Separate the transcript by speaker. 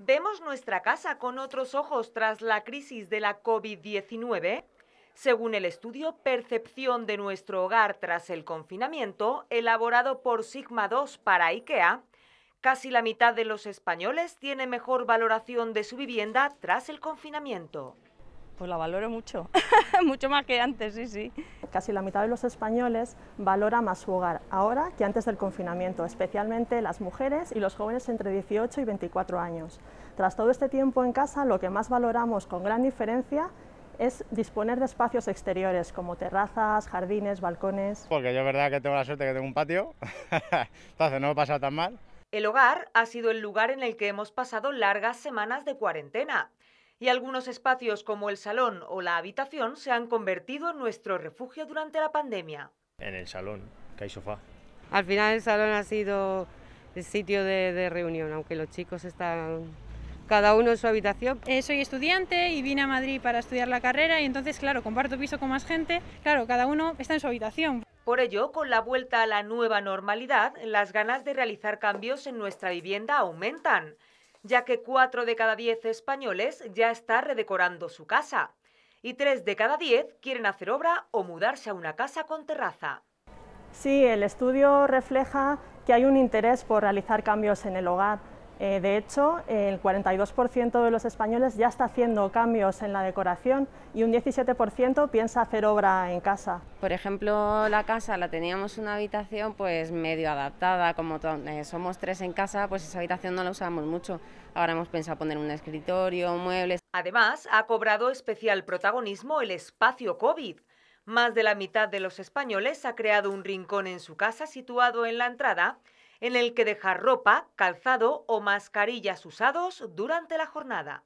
Speaker 1: ¿Vemos nuestra casa con otros ojos tras la crisis de la COVID-19? Según el estudio Percepción de nuestro hogar tras el confinamiento, elaborado por Sigma 2 para IKEA, casi la mitad de los españoles tiene mejor valoración de su vivienda tras el confinamiento. Pues la
Speaker 2: valoro mucho, mucho más que antes, sí, sí. Casi la mitad de los españoles valora más su hogar ahora que antes del confinamiento, especialmente las mujeres y los jóvenes entre 18 y 24 años. Tras todo este tiempo en casa, lo que más valoramos con gran diferencia es disponer de espacios exteriores como terrazas, jardines, balcones. Porque yo es verdad que tengo la suerte que tengo un patio, entonces no me he pasado tan mal.
Speaker 1: El hogar ha sido el lugar en el que hemos pasado largas semanas de cuarentena y algunos espacios como el salón o la habitación se han convertido en nuestro refugio durante la pandemia. En el salón, que hay sofá. Al final el salón ha sido el sitio de, reunión, aunque los chicos
Speaker 2: están cada uno en su habitación. Eh, soy estudiante y vine a Madrid para estudiar la carrera y entonces, claro, comparto piso con más gente, claro, cada uno está en su habitación. Por ello, con la
Speaker 1: vuelta a la nueva normalidad, las ganas de realizar cambios en nuestra vivienda aumentan ya que 4 de cada 10 españoles ya está redecorando su casa y 3 de cada 10 quieren hacer obra o mudarse a una casa con terraza.
Speaker 2: Sí, el estudio refleja que hay un interés por realizar cambios en el hogar eh, de hecho, el 42% de los españoles ya está haciendo cambios en la decoración y un 17% piensa hacer obra en casa. Por ejemplo, la casa la teníamos
Speaker 1: una habitación pues medio adaptada, como eh, somos tres en casa, pues esa habitación no la usamos mucho. Ahora hemos pensado poner un escritorio, muebles. Además, ha cobrado especial protagonismo el espacio COVID. Más de la mitad de los españoles ha creado un rincón en su casa situado en la entrada en el que dejar ropa, calzado o mascarillas usados durante la jornada.